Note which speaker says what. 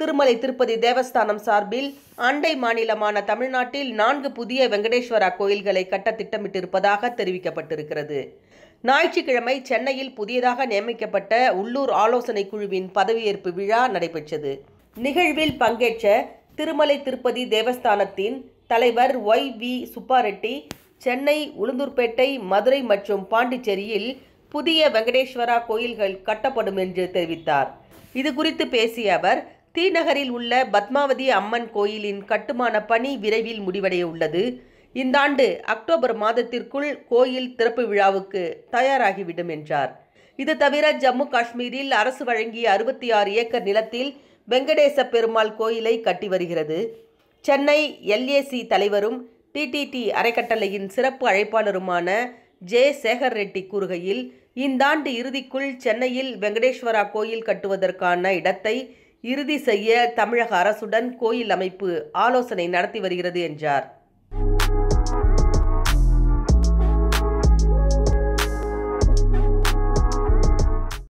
Speaker 1: திருமலை திருப்பதி தேவஸ்தானம் சார்பில் அண்டை மாநிலமான தமிழ்நாட்டில் நான்கு புதிய வெங்கடேஸ்வரா கோயில்களை கட்ட திட்டமிட்டிருப்பதாக தெரிவிக்கப்பட்டிருக்கிறது ஞாயிற்றுக்கிழமை சென்னையில் புதியதாக நியமிக்கப்பட்ட உள்ளூர் ஆலோசனை குழுவின் பதவியேற்பு விழா நடைபெற்றது நிகழ்வில் பங்கேற்ற திருமலை திருப்பதி தேவஸ்தானத்தின் தலைவர் ஒய் வி சுப்பாரெட்டி சென்னை உளுந்தூர்பேட்டை மதுரை மற்றும் பாண்டிச்சேரியில் புதிய வெங்கடேஸ்வரா கோயில்கள் கட்டப்படும் என்று தெரிவித்தார் இது குறித்து பேசிய அவர் தீநகரில் உள்ள பத்மாவதி அம்மன் கோயிலின் கட்டுமான பணி விரைவில் முடிவடைய உள்ளது இந்த ஆண்டு அக்டோபர் மாதத்திற்குள் கோயில் திறப்பு விழாவுக்கு தயாராகிவிடும் என்றார் இது தவிர ஜம்மு காஷ்மீரில் அரசு வழங்கிய அறுபத்தி ஆறு ஏக்கர் நிலத்தில் வெங்கடேச பெருமாள் கோயிலை கட்டி வருகிறது சென்னை எல்ஏசி தலைவரும் டிடிடி அறக்கட்டளையின் சிறப்பு அழைப்பாளருமான ஜே சேகர் ரெட்டி கூறுகையில் இந்த ஆண்டு இறுதிக்குள் சென்னையில் வெங்கடேஸ்வரா கோயில் கட்டுவதற்கான இடத்தை இறுதி செய்ய தமிழக அரசுடன் கோயில் அமைப்பு ஆலோசனை நடத்தி வருகிறது என்றார்